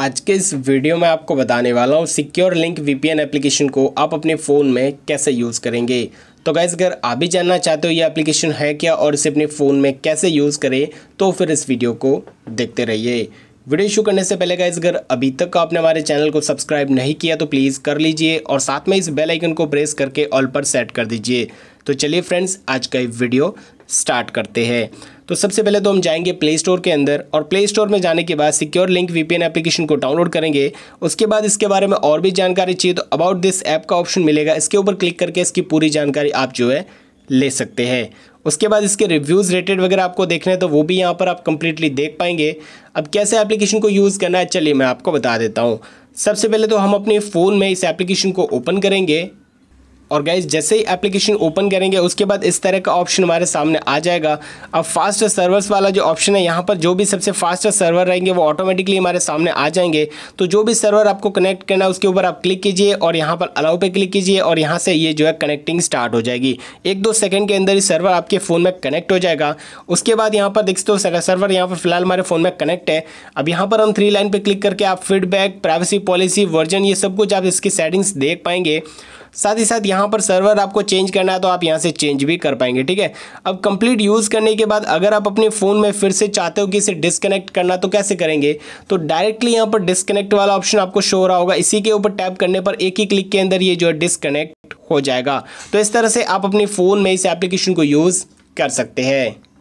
आज के इस वीडियो में आपको बताने वाला हूँ सिक्योर लिंक वीपीएन एप्लीकेशन को आप अपने फ़ोन में कैसे यूज़ करेंगे तो गैस अगर आप भी जानना चाहते हो ये एप्लीकेशन है क्या और इसे अपने फ़ोन में कैसे यूज़ करें तो फिर इस वीडियो को देखते रहिए वीडियो शुरू करने से पहले गाइज अगर अभी तक आपने हमारे चैनल को सब्सक्राइब नहीं किया तो प्लीज़ कर लीजिए और साथ में इस बेलाइकन को प्रेस करके ऑल पर सेट कर दीजिए तो चलिए फ्रेंड्स आज का ये वीडियो स्टार्ट करते हैं तो सबसे पहले तो हम जाएंगे प्ले स्टोर के अंदर और प्ले स्टोर में जाने के बाद सिक्योर लिंक वीपीएन एप्लीकेशन को डाउनलोड करेंगे उसके बाद इसके बारे में और भी जानकारी चाहिए तो अबाउट दिस ऐप का ऑप्शन मिलेगा इसके ऊपर क्लिक करके इसकी पूरी जानकारी आप जो है ले सकते हैं उसके बाद इसके रिव्यूज़ रेटेड वगैरह आपको देखने हैं तो वो भी यहाँ पर आप कंप्लीटली देख पाएंगे अब कैसे एप्लीकेशन को यूज़ करना है चलिए मैं आपको बता देता हूँ सबसे पहले तो हम अपने फ़ोन में इस एप्लीकेशन को ओपन करेंगे और गाइज जैसे ही एप्लीकेशन ओपन करेंगे उसके बाद इस तरह का ऑप्शन हमारे सामने आ जाएगा अब फास्ट सर्वर्स वाला जो ऑप्शन है यहाँ पर जो भी सबसे फास्ट सर्वर रहेंगे वो ऑटोमेटिकली हमारे सामने आ जाएंगे तो जो भी सर्वर आपको कनेक्ट करना है उसके ऊपर आप क्लिक कीजिए और यहाँ पर अलाउ पर क्लिक कीजिए और यहाँ से ये जो है कनेक्टिंग स्टार्ट हो जाएगी एक दो सेकेंड के अंदर ही सर्वर आपके फ़ोन में कनेक्ट हो जाएगा उसके बाद यहाँ पर देखते हो सर्वर यहाँ पर फिलहाल हमारे फ़ोन में कनेक्ट है अब यहाँ पर हम थ्री लाइन पर क्लिक करके आप फीडबैक प्राइवेसी पॉलिसी वर्जन ये सब कुछ आप इसकी सेटिंग्स देख पाएंगे साथ ही साथ यहाँ पर सर्वर आपको चेंज करना है तो आप यहाँ से चेंज भी कर पाएंगे ठीक है अब कंप्लीट यूज़ करने के बाद अगर आप अपने फ़ोन में फिर से चाहते हो कि इसे डिसकनेक्ट करना तो कैसे करेंगे तो डायरेक्टली यहाँ पर डिसकनेक्ट वाला ऑप्शन आपको शो हो रहा होगा इसी के ऊपर टैप करने पर एक ही क्लिक के अंदर ये जो है डिसकनेक्ट हो जाएगा तो इस तरह से आप अपने फ़ोन में इस एप्लीकेशन को यूज़ कर सकते हैं